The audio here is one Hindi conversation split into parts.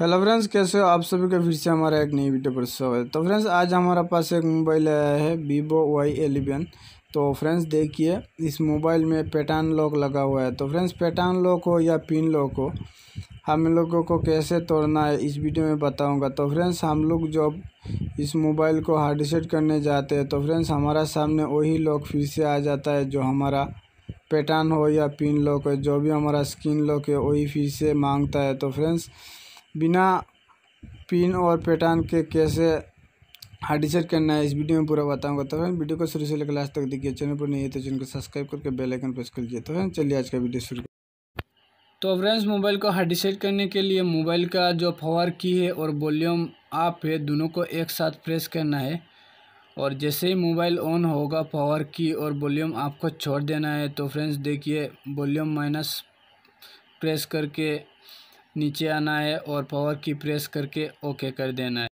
हेलो फ्रेंड्स कैसे हो आप सभी का फिर से हमारा एक नई वीडियो पर स्वागत है तो फ्रेंड्स आज हमारे पास एक मोबाइल आया है वीवो वाई एलेवन तो फ्रेंड्स देखिए इस मोबाइल में पैटर्न लॉक लगा हुआ है तो फ्रेंड्स पैटर्न लॉक हो या पिन लॉक हो हम लोगों को कैसे तोड़ना है इस वीडियो में बताऊंगा तो फ्रेंड्स हम लोग जब इस मोबाइल को हार्ड सेट करने जाते हैं तो फ्रेंड्स हमारा सामने वही लॉक फिर से आ जाता है जो हमारा पैटर्न हो या पिन लॉक हो जो भी हमारा स्क्रीन लॉक है वही फिर से मांगता है तो फ्रेंड्स बिना पिन और पैटर्न के कैसे हार्ड डिसेट करना है इस वीडियो में पूरा बताऊंगा तो फ्रेंड वीडियो को शुरू से लेकर लास्ट तक देखिए चैनल पर नहीं है तो चैनल को सब्सक्राइब करके बेल आइकन प्रेस कर लीजिए तो फ्रेंड चलिए आज का वीडियो शुरू तो फ्रेंड्स मोबाइल को हार्ड डिसेट करने के लिए मोबाइल का जो पावर की है और वॉल्यूम आप है दोनों को एक साथ प्रेस करना है और जैसे ही मोबाइल ऑन होगा पावर की और वॉल्यूम आपको छोड़ देना है तो फ्रेंड्स देखिए वॉल्यूम माइनस प्रेस करके नीचे आना है और पावर की प्रेस करके ओके कर देना है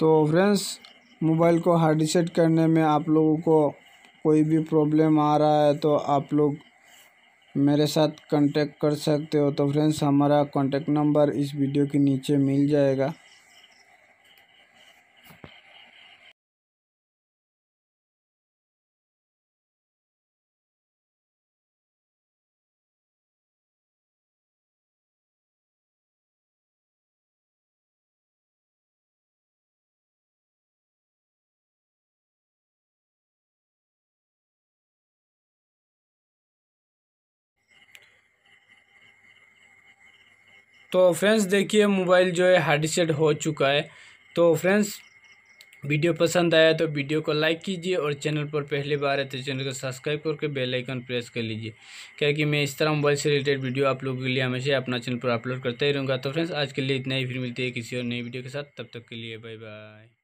तो फ्रेंड्स मोबाइल को हार्ड रिसेट करने में आप लोगों को कोई भी प्रॉब्लम आ रहा है तो आप लोग मेरे साथ कांटेक्ट कर सकते हो तो फ्रेंड्स हमारा कांटेक्ट नंबर इस वीडियो के नीचे मिल जाएगा तो फ्रेंड्स देखिए मोबाइल जो है हार्ड सेट हो चुका है तो फ्रेंड्स वीडियो पसंद आया तो वीडियो को लाइक कीजिए और चैनल पर पहली बार है तो चैनल को सब्सक्राइब करके बेल आइकन प्रेस कर लीजिए क्या कि मैं इस तरह मोबाइल से रिलेटेड वीडियो आप लोगों के लिए हमेशा अपना चैनल पर अपलोड करता ही रहूँगा तो फ्रेंड्स आज के लिए इतना ही फिर मिलती है किसी और नई वीडियो के साथ तब तक के लिए बाय बाय